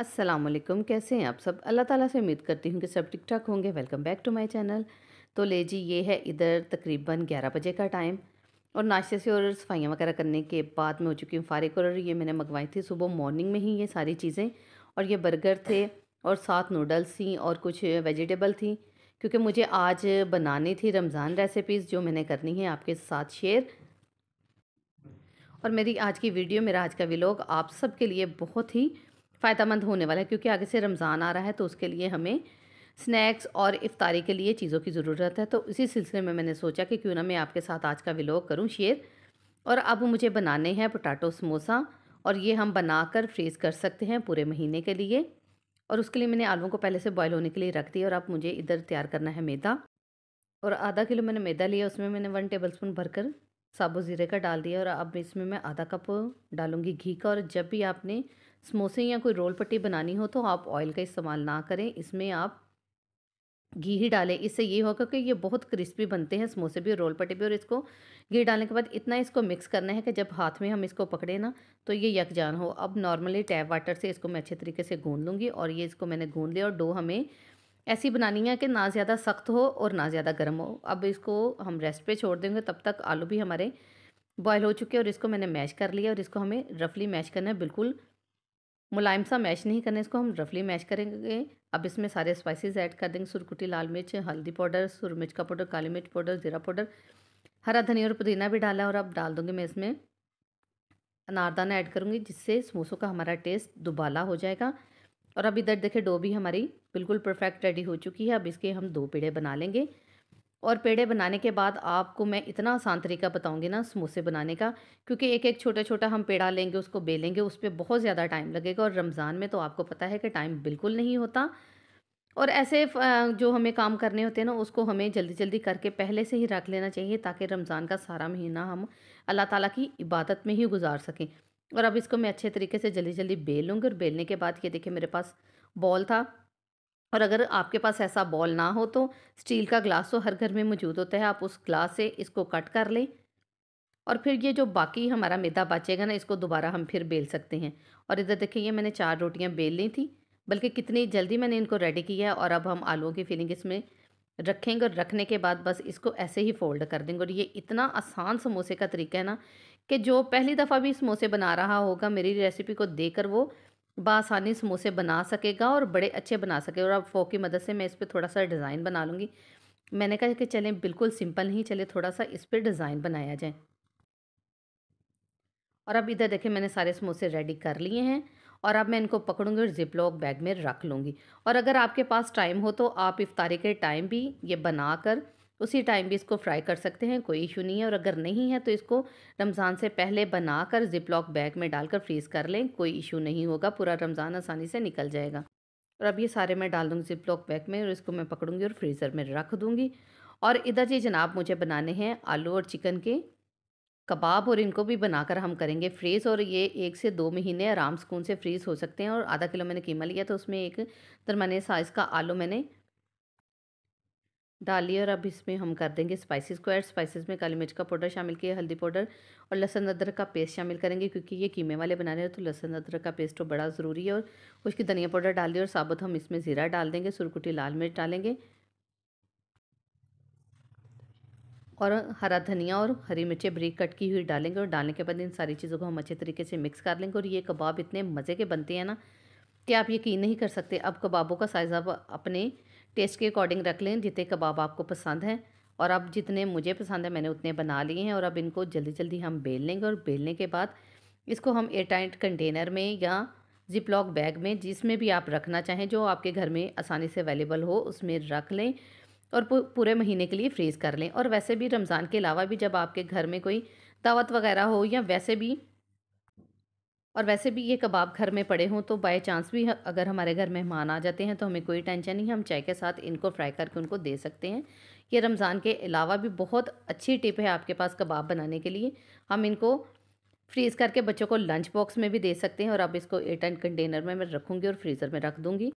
अस्सलाम वालेकुम कैसे हैं आप सब अल्लाह ताला से उम्मीद करती हूँ कि सब ठीक ठाक होंगे welcome back to my channel तो ले जी ये है इधर तकरीबन 11 बजे का टाइम और नाश्ते से और सफाइयाँ वगैरह करने के बाद मैं हो चुकी हूँ फारिक और ये मैंने मंगवाई थी सुबह मॉर्निंग में ही ये सारी चीज़ें और ये बर्गर थे और साथ नूडल्स थी और कुछ वेजिटेबल थी क्योंकि मुझे आज बनानी थी रमज़ान रेसिपीज़ जो मैंने करनी है आपके साथ शेयर और मेरी आज की वीडियो मेरा आज का विलोक आप सब के लिए बहुत ही फ़ायदेमंद होने वाला है क्योंकि आगे से रमज़ान आ रहा है तो उसके लिए हमें स्नैक्स और इफ्तारी के लिए चीज़ों की ज़रूरत है तो इसी सिलसिले में मैंने सोचा कि क्यों ना मैं आपके साथ आज का विलोक करूँ शेयर और अब मुझे बनाने हैं पोटाटो समोसा और ये हम बना कर फ्रीज़ कर सकते हैं पूरे महीने के लिए और उसके लिए मैंने आलुओं को पहले से बॉयल होने के लिए रख दिया और अब मुझे इधर तैयार करना है मैदा और आधा किलो मैंने मैदा लिया उसमें मैंने वन टेबल स्पून भरकर साबुत ज़ीरे का डाल दिया और अब इसमें मैं आधा कप डालूँगी घी का और जब भी आपने समोसे या कोई रोल पट्टी बनानी हो तो आप ऑयल का इस्तेमाल ना करें इसमें आप घी ही डालें इससे ये होगा कि ये बहुत क्रिस्पी बनते हैं समोसे भी और रोल पट्टी भी और इसको घी डालने के बाद इतना इसको मिक्स करना है कि जब हाथ में हम इसको पकड़े ना तो ये यकजान हो अब नॉर्मली टैप वाटर से इसको मैं अच्छे तरीके से गूँध लूँगी और ये इसको मैंने गूँध लिया और डो हमें ऐसी बनानी है कि ना ज़्यादा सख्त हो और ना ज़्यादा गर्म हो अब इसको हम रेस्ट पे छोड़ देंगे तब तक आलू भी हमारे बॉयल हो चुके हैं और इसको मैंने मैश कर लिया और इसको हमें रफली मैश करना है बिल्कुल मुलायम सा मैश नहीं करना इसको हम रफली मैश करेंगे अब इसमें सारे स्पाइसेस ऐड कर देंगे सुरकुटी लाल मिर्च हल्दी पाउडर सुर मिर्च का पाउडर काली मिर्च पाउडर जीरा पाउडर हरा धनिया और पुदीना भी डाला और अब डाल दूँगी मैं इसमें अनारदाना ऐड करूँगी जिससे समोसों का हमारा टेस्ट दुबाला हो जाएगा और अब इधर देखें डो भी हमारी बिल्कुल परफेक्ट रेडी हो चुकी है अब इसके हम दो पेड़े बना लेंगे और पेड़े बनाने के बाद आपको मैं इतना आसान तरीका बताऊंगी ना समोसे बनाने का क्योंकि एक एक छोटा छोटा हम पेड़ा लेंगे उसको बेलेंगे उस पर बहुत ज़्यादा टाइम लगेगा और रमज़ान में तो आपको पता है कि टाइम बिल्कुल नहीं होता और ऐसे जो हमें काम करने होते हैं ना उसको हमें जल्दी जल्दी करके पहले से ही रख लेना चाहिए ताकि रमज़ान का सारा महीना हम अल्लाह ताला की इबादत में ही गुजार सकें और अब इसको मैं अच्छे तरीके से जल्दी जल्दी बेल लूँगी और बेलने के बाद ये देखिए मेरे पास बॉल था और अगर आपके पास ऐसा बॉल ना हो तो स्टील का ग्लास तो हर घर में मौजूद होता है आप उस ग्लास से इसको कट कर लें और फिर ये जो बाकी हमारा मैदा बचेगा ना इसको दोबारा हम फिर बेल सकते हैं और इधर देखिए ये मैंने चार रोटियां बेल ली थी बल्कि कितनी जल्दी मैंने इनको रेडी किया है और अब हम आलुओं की फिलिंग इसमें रखेंगे और रखने के बाद बस इसको ऐसे ही फोल्ड कर देंगे और ये इतना आसान समोसे का तरीका है ना कि जो पहली दफ़ा भी समोसे बना रहा होगा मेरी रेसिपी को देकर वो बसानी समोसे बना सकेगा और बड़े अच्छे बना सके और अब फोक की मदद से मैं इस पर थोड़ा सा डिज़ाइन बना लूँगी मैंने कहा कि चलें बिल्कुल सिंपल नहीं चले थोड़ा सा इस पर डिज़ाइन बनाया जाए और अब इधर देखें मैंने सारे समोसे रेडी कर लिए हैं और अब मैं इनको पकड़ूंगी और जिप लॉक बैग में रख लूँगी और अगर आपके पास टाइम हो तो आप इफ्तारी के टाइम भी ये बना कर उसी टाइम भी इसको फ्राई कर सकते हैं कोई इशू नहीं है और अगर नहीं है तो इसको रमज़ान से पहले बनाकर लॉक बैग में डालकर फ्रीज़ कर लें कोई इशू नहीं होगा पूरा रमज़ान आसानी से निकल जाएगा और अब ये सारे मैं डाल दूँगी लॉक बैग में और इसको मैं पकड़ूँगी और फ्रीज़र में रख दूँगी और इधर जी जनाब मुझे बनाने हैं आलू और चिकन के कबाब और इनको भी बनाकर हम करेंगे फ्रीज़ और ये एक से दो महीने आराम सुकून से फ्रीज़ हो सकते हैं और आधा किलो मैंने कीमा लिया तो उसमें एक दरमाने साइज़ का आलू मैंने डालिए और अब इसमें हम कर देंगे स्पाइसेस को ऐड स्पाइसेस में काली मिर्च का पाउडर शामिल किया हल्दी पाउडर और लहसन अदरक का पेस्ट शामिल करेंगे क्योंकि ये कीमे वाले बना रहे हैं तो लहसन अदरक का पेस्ट तो बड़ा ज़रूरी है और उसकी धनिया पाउडर डालिए और साबुत हम इसमें ज़ीरा डाल देंगे सुरकुटी लाल मिर्च डालेंगे और हरा धनिया और हरी मिर्चें ब्रिक कट की हुई डालेंगे और डालने के बाद इन सारी चीज़ों को हम अच्छे तरीके से मिक्स कर लेंगे और ये कबाब इतने मज़े के बनते हैं ना कि आप यकीन नहीं कर सकते अब कबाबों का साइज़ आप अपने टेस्ट के अकॉर्डिंग रख लें जितने कबाब आपको पसंद हैं और अब जितने मुझे पसंद है मैंने उतने बना लिए हैं और अब इनको जल्दी जल्दी हम बेल लेंगे और बेलने के बाद इसको हम एयर टाइट कंटेनर में या जिपलॉक बैग में जिसमें भी आप रखना चाहें जो आपके घर में आसानी से अवेलेबल हो उसमें रख लें और पूरे महीने के लिए फ्रीज़ कर लें और वैसे भी रमज़ान के अलावा भी जब आपके घर में कोई दावत वगैरह हो या वैसे भी और वैसे भी ये कबाब घर में पड़े हों तो बाय चांस भी अगर हमारे घर मेहमान आ जाते हैं तो हमें कोई टेंशन नहीं हम चाय के साथ इनको फ्राई करके उनको दे सकते हैं ये रमज़ान के अलावा भी बहुत अच्छी टिप है आपके पास कबाब बनाने के लिए हम इनको फ्रीज़ करके बच्चों को लंच बॉक्स में भी दे सकते हैं और अब इसको एयर टाइट कंटेनर में मैं रखूँगी और फ्रीज़र में रख दूँगी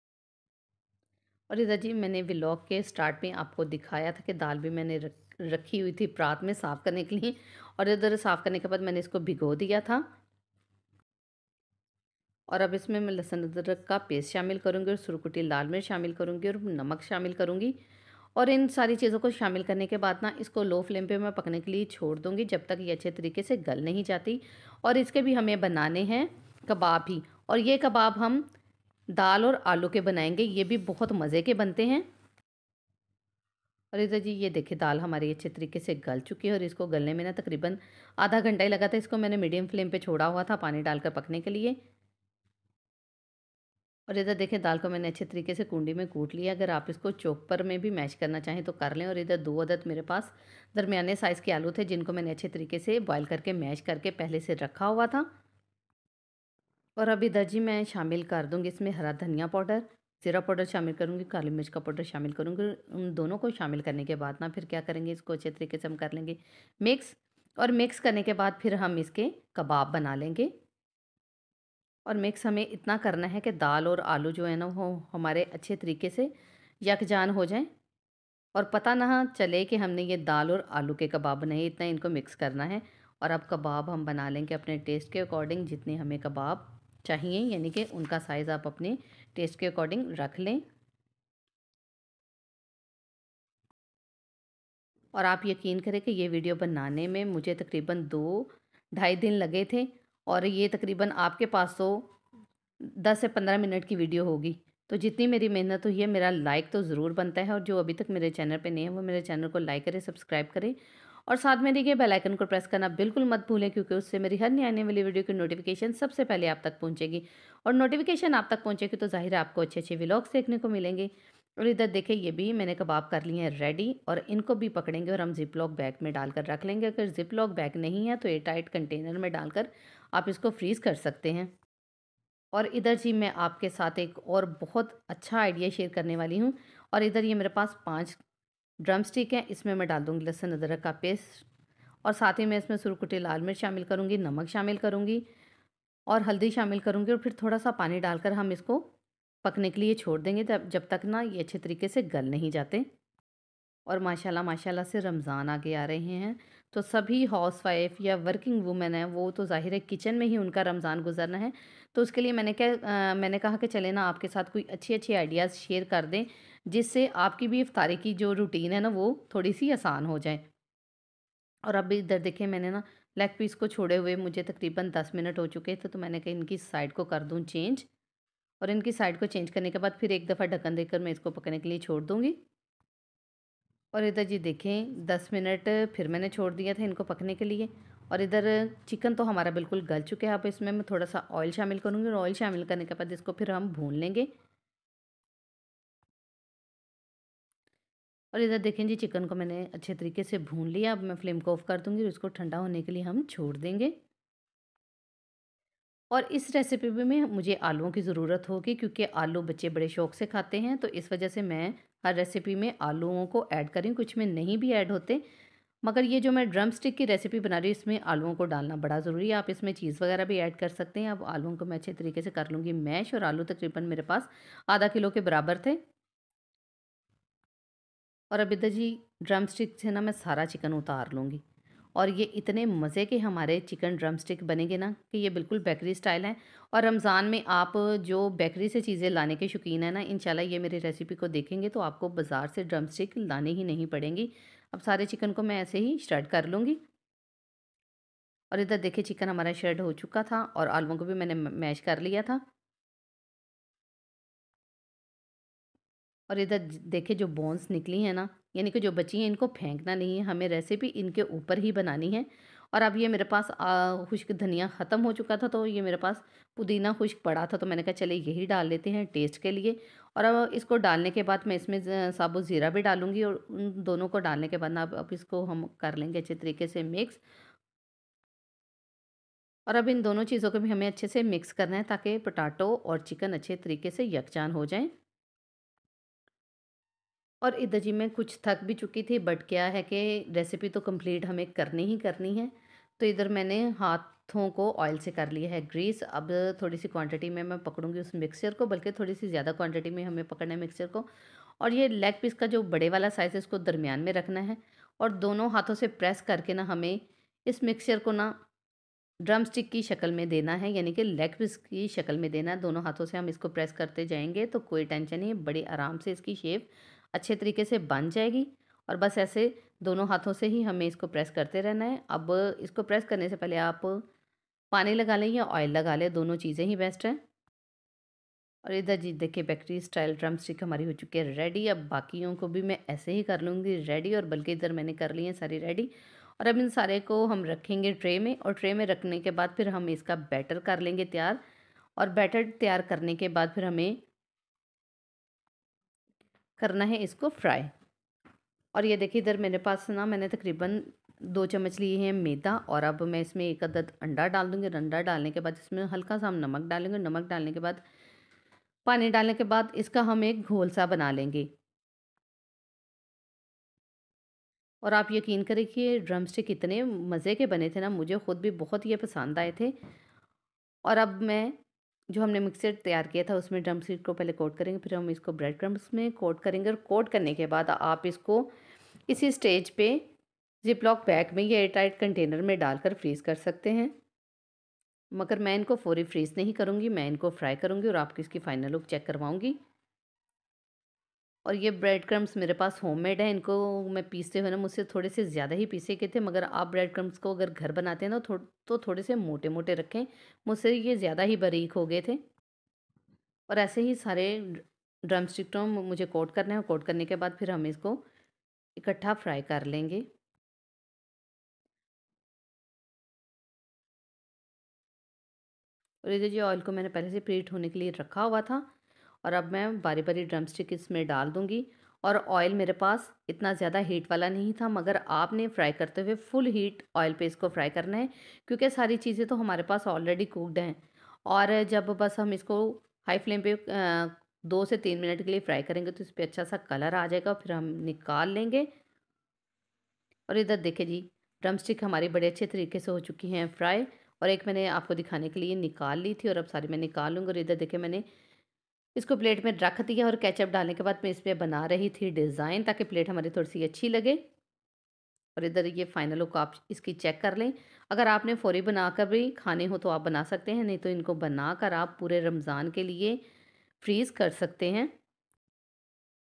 और इधर जी मैंने व्लॉग के स्टार्ट में आपको दिखाया था कि दाल भी मैंने रख रखी हुई थी प्रात में साफ़ करने के लिए और इधर साफ़ करने के बाद मैंने इसको भिगो दिया था और अब इसमें मैं लहसुन अदरक का पेस्ट शामिल करूँगी और सुरकुटी लाल मिर्च शामिल करूँगी और नमक शामिल करूँगी और इन सारी चीज़ों को शामिल करने के बाद ना इसको लो फ्लेम पे मैं पकने के लिए छोड़ दूँगी जब तक ये अच्छे तरीके से गल नहीं जाती और इसके भी हमें बनाने हैं कबाब ही और ये कबाब हम दाल और आलू के बनाएंगे ये भी बहुत मज़े के बनते हैं और इधर जी ये देखिए दाल हमारी अच्छे तरीके से गल चुकी है और इसको गलने में ना तकरीबन आधा घंटा ही लगा था इसको मैंने मीडियम फ्लेम पर छोड़ा हुआ था पानी डालकर पकने के लिए और इधर देखें दाल को मैंने अच्छे तरीके से कुंडी में कूट लिया अगर आप इसको चोपर में भी मैश करना चाहें तो कर लें और इधर दो अदद मेरे पास दरमियाने साइज़ के आलू थे जिनको मैंने अच्छे तरीके से बॉयल करके मैश करके पहले से रखा हुआ था और अभी इधर जी मैं शामिल कर दूँगी इसमें हरा धनिया पाउडर ज़ीरा पाउडर शामिल करूँगी काली मिर्च का पाउडर शामिल करूँगी उन दोनों को शामिल करने के बाद ना फिर क्या करेंगे इसको अच्छे तरीके से हम कर लेंगे मिक्स और मिक्स करने के बाद फिर हम इसके कबाब बना लेंगे और मिक्स हमें इतना करना है कि दाल और आलू जो है ना वो हमारे अच्छे तरीके से यकजान हो जाएं और पता ना चले कि हमने ये दाल और आलू के कबाब बनाए इतना इनको मिक्स करना है और अब कबाब हम बना लेंगे अपने टेस्ट के अकॉर्डिंग जितने हमें कबाब चाहिए यानी कि उनका साइज़ आप अपने टेस्ट के अकॉर्डिंग रख लें और आप यकीन करें कि ये वीडियो बनाने में मुझे तकरीबन दो ढाई दिन लगे थे और ये तकरीबन आपके पास तो दस से पंद्रह मिनट की वीडियो होगी तो जितनी मेरी मेहनत हुई है मेरा लाइक तो ज़रूर बनता है और जो अभी तक मेरे चैनल पे नहीं है वो मेरे चैनल को लाइक करें सब्सक्राइब करें और साथ में देखिए बेल आइकन को प्रेस करना बिल्कुल मत भूलें क्योंकि उससे मेरी हर नई आने वाली वीडियो की नोटिफिकेशन सबसे पहले आप तक पहुँचेगी और नोटिफिकेशन आप तक पहुँचेगी तो ज़ाहिर आपको अच्छे अच्छे व्लॉग्स देखने को मिलेंगे और इधर देखिए ये भी मैंने कबाब कर लिए हैं रेडी और इनको भी पकड़ेंगे और हम जिप लॉक बैग में डालकर रख लेंगे अगर जिप लॉक बैग नहीं है तो एयर टाइट कंटेनर में डालकर आप इसको फ्रीज़ कर सकते हैं और इधर जी मैं आपके साथ एक और बहुत अच्छा आइडिया शेयर करने वाली हूँ और इधर ये मेरे पास पाँच ड्रम स्टिक हैं इसमें मैं डाल दूँगी लहसुन अदरक का पेस्ट और साथ ही मैं इसमें सुरकुटी लाल मिर्च शामिल करूँगी नमक शामिल करूँगी और हल्दी शामिल करूँगी और फिर थोड़ा सा पानी डालकर हम इसको पकने के लिए छोड़ देंगे तब जब तक ना ये अच्छे तरीके से गल नहीं जाते और माशाल्लाह माशाल्लाह से रमज़ान आगे आ रहे हैं तो सभी हाउस वाइफ या वर्किंग वूमेन है वो तो ज़ाहिर है किचन में ही उनका रमज़ान गुजरना है तो उसके लिए मैंने क्या आ, मैंने कहा कि चले ना आपके साथ कोई अच्छी अच्छी आइडियाज़ शेयर कर दें जिससे आपकी भी इफ्तारी की जो रूटीन है ना वो थोड़ी सी आसान हो जाए और अब इधर देखें मैंने ना लेग पीस को छोड़े हुए मुझे तकरीबन दस मिनट हो चुके थे तो, तो मैंने कहा इनकी साइड को कर दूँ चेंज और इनकी साइड को चेंज करने के बाद फिर एक दफ़ा ढक्कन देकर मैं इसको पकने के लिए छोड़ दूँगी और इधर जी देखें दस मिनट फिर मैंने छोड़ दिया था इनको पकने के लिए और इधर चिकन तो हमारा बिल्कुल गल चुका है अब इसमें मैं थोड़ा सा ऑयल शामिल करूँगी और ऑयल शामिल करने के बाद इसको फिर हम भून लेंगे और इधर देखें जी चिकन को मैंने अच्छे तरीके से भून लिया अब मैं फ्लेम को ऑफ़ कर दूँगी और इसको ठंडा होने के लिए हम छोड़ देंगे और इस रेसिपी में मुझे आलूओं की ज़रूरत होगी क्योंकि आलू बच्चे बड़े शौक से खाते हैं तो इस वजह से मैं हर रेसिपी में आलूओं को ऐड करें कुछ में नहीं भी ऐड होते मगर ये जो मैं ड्रम स्टिक की रेसिपी बना रही हूँ इसमें आलूओं को डालना बड़ा ज़रूरी है आप इसमें चीज़ वगैरह भी ऐड कर सकते हैं अब आलूओं को मैं अच्छे तरीके से कर लूँगी मैश और आलू तकरीबन मेरे पास आधा किलो के बराबर थे और अबिदा तो जी ड्रम स्टिक से ना मैं सारा चिकन उतार लूँगी और ये इतने मज़े के हमारे चिकन ड्रम स्टिक बनेंगे ना कि ये बिल्कुल बेकरी स्टाइल है और रमज़ान में आप जो बेकरी से चीज़ें लाने के शौकीन है ना इन ये मेरी रेसिपी को देखेंगे तो आपको बाज़ार से ड्रम स्टिक लाने ही नहीं पड़ेंगी अब सारे चिकन को मैं ऐसे ही श्रेड कर लूँगी और इधर देखिए चिकन हमारा श्रेड हो चुका था और आलुओं को भी मैंने मैश कर लिया था और इधर देखे जो बोन्स निकली हैं ना यानी कि जो बची हैं इनको फेंकना नहीं है हमें रेसिपी इनके ऊपर ही बनानी है और अब ये मेरे पास खुश्क धनिया ख़त्म हो चुका था तो ये मेरे पास पुदीना खुश्क पड़ा था तो मैंने कहा चले यही डाल लेते हैं टेस्ट के लिए और अब इसको डालने के बाद मैं इसमें साबुत ज़ीरा भी डालूंगी और उन दोनों को डालने के बाद ना अब इसको हम कर लेंगे अच्छे तरीके से मिक्स और अब इन दोनों चीज़ों को भी हमें अच्छे से मिक्स करना है ताकि पटाटो और चिकन अच्छे तरीके से यकजान हो जाएँ और इधर जी मैं कुछ थक भी चुकी थी बट क्या है कि रेसिपी तो कंप्लीट हमें करनी ही करनी है तो इधर मैंने हाथों को ऑयल से कर लिया है ग्रीस अब थोड़ी सी क्वांटिटी में मैं पकड़ूंगी उस मिक्सचर को बल्कि थोड़ी सी ज़्यादा क्वांटिटी में हमें पकड़ना है मिक्सचर को और ये लेग पीस का जो बड़े वाला साइज़ है इसको दरमियान में रखना है और दोनों हाथों से प्रेस करके ना हमें इस मिक्सचर को ना ड्रम स्टिक की शक्ल में देना है यानी कि लेग पीस की शक्ल में देना है दोनों हाथों से हम इसको प्रेस करते जाएंगे तो कोई टेंशन नहीं बड़े आराम से इसकी शेप अच्छे तरीके से बन जाएगी और बस ऐसे दोनों हाथों से ही हमें इसको प्रेस करते रहना है अब इसको प्रेस करने से पहले आप पानी लगा लें या ऑयल लगा लें दोनों चीज़ें ही बेस्ट हैं और इधर जी देखिए बेकरी स्टाइल ड्रम स्टिक हमारी हो चुकी है रेडी अब बाकियों को भी मैं ऐसे ही कर लूँगी रेडी और बल्कि इधर मैंने कर ली है सारी रेडी और अब इन सारे को हम रखेंगे ट्रे में और ट्रे में रखने के बाद फिर हम इसका बैटर कर लेंगे तैयार और बैटर तैयार करने के बाद फिर हमें करना है इसको फ्राई और ये देखिए इधर मेरे पास ना मैंने तकरीबन दो चम्मच लिए हैं मैदा और अब मैं इसमें एक अदद अंडा डाल दूँगी अंडा डालने के बाद इसमें हल्का सा हम नमक डालेंगे नमक डालने के बाद पानी डालने के बाद इसका हम एक घोल सा बना लेंगे और आप यकीन करें कि ड्रम स्टिक इतने मज़े के बने थे ना मुझे ख़ुद भी बहुत ये पसंद आए थे और अब मैं जो हमने मिक्सर तैयार किया था उसमें ड्रम सीड को पहले कोट करेंगे फिर हम इसको ब्रेड क्रम्स में कोट करेंगे और कोट करने के बाद आप इसको इसी स्टेज पे लॉक बैग में या एयरटाइट कंटेनर में डालकर फ्रीज़ कर सकते हैं मगर मैं इनको फौरी फ्रीज़ नहीं करूँगी मैं इनको फ्राई करूँगी और आपकी इसकी फ़ाइनल लुक चेक करवाऊँगी और ये ब्रेड क्रम्स मेरे पास होममेड है इनको मैं पीसते हुए ना मुझसे थोड़े से ज़्यादा ही पीसे के थे मगर आप ब्रेड क्रम्स को अगर घर बनाते हैं ना थो, तो थोड़े से मोटे मोटे रखें मुझसे ये ज़्यादा ही बारीक हो गए थे और ऐसे ही सारे ड्रम स्टिक तो मुझे कोट करना है कोट करने के बाद फिर हम इसको इकट्ठा फ्राई कर लेंगे और ये जो ऑयल को मैंने पहले से प्रीट होने के लिए रखा हुआ था और अब मैं बारी बारी ड्रम स्टिक इसमें डाल दूँगी और ऑयल मेरे पास इतना ज़्यादा हीट वाला नहीं था मगर आपने फ्राई करते हुए फुल हीट ऑयल पे इसको फ्राई करना है क्योंकि सारी चीज़ें तो हमारे पास ऑलरेडी कुकड हैं और जब बस हम इसको हाई फ्लेम पे दो से तीन मिनट के लिए फ्राई करेंगे तो इस पर अच्छा सा कलर आ जाएगा फिर हम निकाल लेंगे और इधर देखे जी ड्रम स्टिक हमारी बड़े अच्छे तरीके से हो चुकी हैं फ्राई और एक मैंने आपको दिखाने के लिए निकाल ली थी और अब सारी मैं निकाल लूँगी और इधर देखे मैंने इसको प्लेट में रख दिया और कैचअप डालने के बाद मैं इस पर बना रही थी डिज़ाइन ताकि प्लेट हमारी थोड़ी सी अच्छी लगे और इधर ये फाइनल लुक आप इसकी चेक कर लें अगर आपने फौरी बना कर भी खाने हो तो आप बना सकते हैं नहीं तो इनको बना कर आप पूरे रमज़ान के लिए फ्रीज़ कर सकते हैं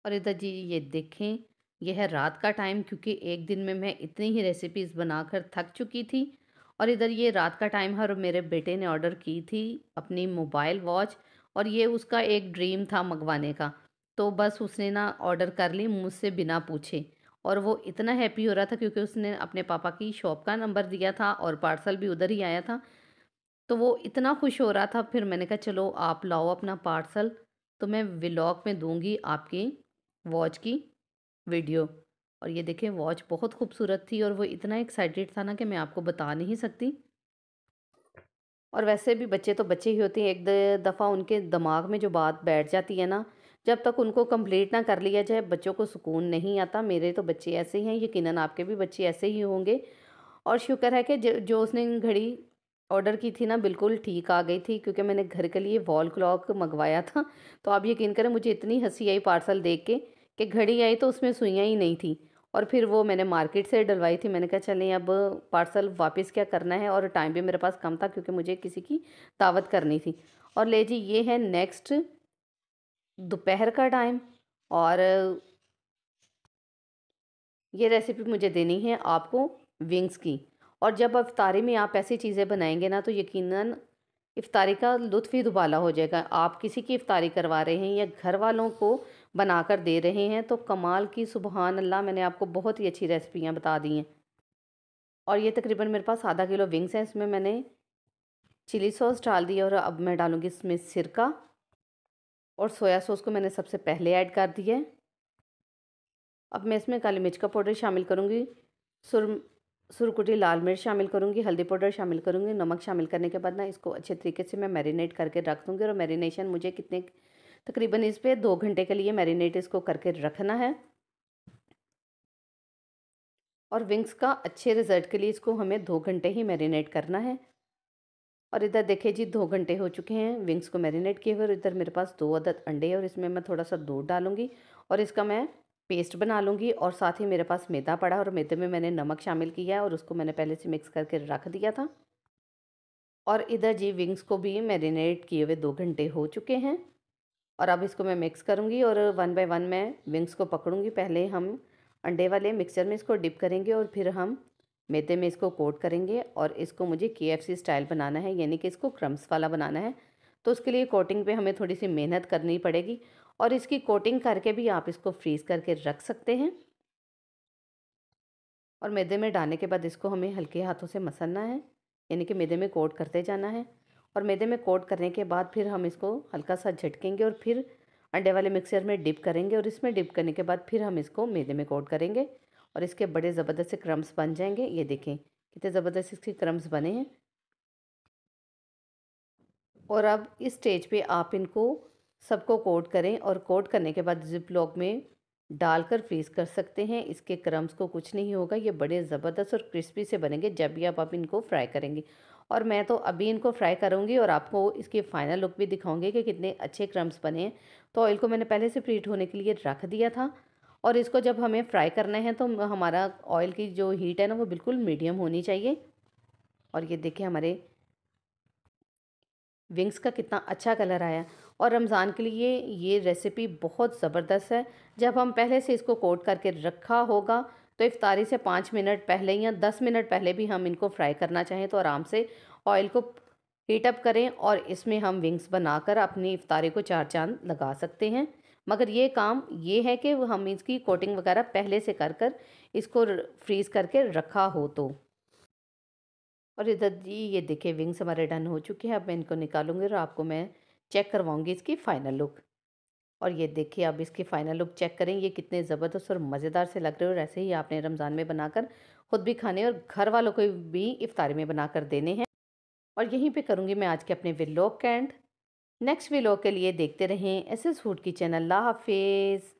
और इधर जी ये देखें यह है रात का टाइम क्योंकि एक दिन में मैं इतनी ही रेसिपीज़ बनाकर थक चुकी थी और इधर ये रात का टाइम है और मेरे बेटे ने ऑर्डर की थी अपनी मोबाइल वॉच और ये उसका एक ड्रीम था मंगवाने का तो बस उसने ना ऑर्डर कर ली मुझसे बिना पूछे और वो इतना हैप्पी हो रहा था क्योंकि उसने अपने पापा की शॉप का नंबर दिया था और पार्सल भी उधर ही आया था तो वो इतना खुश हो रहा था फिर मैंने कहा चलो आप लाओ अपना पार्सल तो मैं व्लॉग में दूंगी आपकी वॉच की वीडियो और ये देखें वॉच बहुत खूबसूरत थी और वो इतना एक्साइटेड था ना कि मैं आपको बता नहीं सकती और वैसे भी बच्चे तो बच्चे ही होते हैं एक दफ़ा उनके दिमाग में जो बात बैठ जाती है ना जब तक उनको कंप्लीट ना कर लिया जाए बच्चों को सुकून नहीं आता मेरे तो बच्चे ऐसे ही हैं यकीनन आपके भी बच्चे ऐसे ही होंगे और शुक्र है कि जो उसने घड़ी ऑर्डर की थी ना बिल्कुल ठीक आ गई थी क्योंकि मैंने घर के लिए वॉल क्लॉक मंगवाया था तो आप यकीन करें मुझे इतनी हंसी आई पार्सल देख के कि घड़ी आई तो उसमें सुइयाँ ही नहीं थी और फिर वो मैंने मार्केट से डलवाई थी मैंने कहा चलें अब पार्सल वापस क्या करना है और टाइम भी मेरे पास कम था क्योंकि मुझे किसी की दावत करनी थी और ले जी ये है नेक्स्ट दोपहर का टाइम और ये रेसिपी मुझे देनी है आपको विंग्स की और जब अफ्तारी में आप ऐसी चीज़ें बनाएंगे ना तो यकीनन इफ़ारी का लुत्फ़ ही दुबाला हो जाएगा आप किसी की इफ़ारी करवा रहे हैं या घर वालों को बना कर दे रहे हैं तो कमाल की सुबहान अल्लाह मैंने आपको बहुत ही अच्छी रेसिपियाँ बता दी हैं और ये तकरीबन मेरे पास आधा किलो विंग्स हैं इसमें मैंने चिली सॉस डाल दी और अब मैं डालूँगी इसमें सिरका और सोया सॉस को मैंने सबसे पहले ऐड कर दिया है अब मैं इसमें काली मिर्च का पाउडर शामिल करूँगी सुर सुरकुटी लाल मिर्च शामिल करूँगी हल्दी पाउडर शामिल करूँगी नमक शामिल करने के बाद ना इसको अच्छे तरीके से मैं मैरिनेट करके रख दूँगी और मैरिनेशन मुझे कितने तकरीबन इस पर दो घंटे के लिए मैरिनेट इसको करके रखना है और विंग्स का अच्छे रिज़ल्ट के लिए इसको हमें दो घंटे ही मैरिनेट करना है और इधर देखिए जी दो घंटे हो चुके हैं विंग्स को मैरिनेट किए हुए और इधर मेरे पास दो अदद अंडे हैं और इसमें मैं थोड़ा सा दूध डालूंगी और इसका मैं पेस्ट बना लूँगी और साथ ही मेरे पास मैदा पड़ा और मैदे में मैंने नमक शामिल किया और उसको मैंने पहले से मिक्स करके रख दिया था और इधर जी विंग्स को भी मैरिनेट किए हुए दो घंटे हो चुके हैं और अब इसको मैं मिक्स करूँगी और वन बाय वन मैं विंग्स को पकड़ूँगी पहले हम अंडे वाले मिक्सचर में इसको डिप करेंगे और फिर हम मेदे में इसको कोट करेंगे और इसको मुझे के स्टाइल बनाना है यानी कि इसको क्रम्स वाला बनाना है तो उसके लिए कोटिंग पे हमें थोड़ी सी मेहनत करनी पड़ेगी और इसकी कोटिंग करके भी आप इसको फ्रीज करके रख सकते हैं और मैदे में डालने के बाद इसको हमें हल्के हाथों से मसलना है यानी कि मैदे में कोट करते जाना है और मैदे में कोट करने के बाद फिर हम इसको हल्का सा झटकेंगे और फिर अंडे वाले मिक्सर में डिप करेंगे और इसमें डिप करने के बाद फिर हम इसको मैदे में कोट करेंगे और इसके बड़े ज़बरदस्त से क्रम्स बन जाएंगे ये देखें कितने ज़बरदस्त इसके क्रम्स बने हैं और अब इस स्टेज पे आप इनको सबको कोट करें और कोट करने के बाद जिप लॉक में डालकर फ्रीज़ कर सकते हैं इसके क्रम्स को कुछ नहीं होगा ये बड़े ज़बरदस्त और क्रिस्पी से बनेंगे जब भी आप, आप इनको फ्राई करेंगे और मैं तो अभी इनको फ्राई करूँगी और आपको इसकी फ़ाइनल लुक भी दिखाऊँगी कि कितने अच्छे क्रम्स बने हैं तो ऑयल को मैंने पहले से प्रीट होने के लिए रख दिया था और इसको जब हमें फ्राई करना है तो हमारा ऑयल की जो हीट है ना वो बिल्कुल मीडियम होनी चाहिए और ये देखिए हमारे विंग्स का कितना अच्छा कलर आया और रमज़ान के लिए ये रेसिपी बहुत ज़बरदस्त है जब हम पहले से इसको कोट करके रखा होगा तो इफ्तारी से पाँच मिनट पहले या दस मिनट पहले भी हम इनको फ्राई करना चाहें तो आराम से ऑयल को हीटअप करें और इसमें हम विंग्स बनाकर अपनी इफ्तारी को चार चांद लगा सकते हैं मगर ये काम ये है कि हम इसकी कोटिंग वगैरह पहले से कर कर इसको फ्रीज़ करके रखा हो तो और इधर जी ये देखे विंग्स हमारे डन हो चुके हैं अब मैं इनको निकालूंगी और आपको मैं चेक करवाऊंगी इसकी फ़ाइनल लुक और ये देखिए आप इसकी फ़ाइनल लुक चेक करें ये कितने ज़बरदस्त और मज़ेदार से लग रहे हो और ऐसे ही आपने रमज़ान में बनाकर ख़ुद भी खाने और घर वालों को भी इफ्तारी में बनाकर देने हैं और यहीं पे करूँगी मैं आज के अपने विलोक कैंड नेक्स्ट विलोक के लिए देखते रहें एस एस फूड की चैनल ला हाफिज़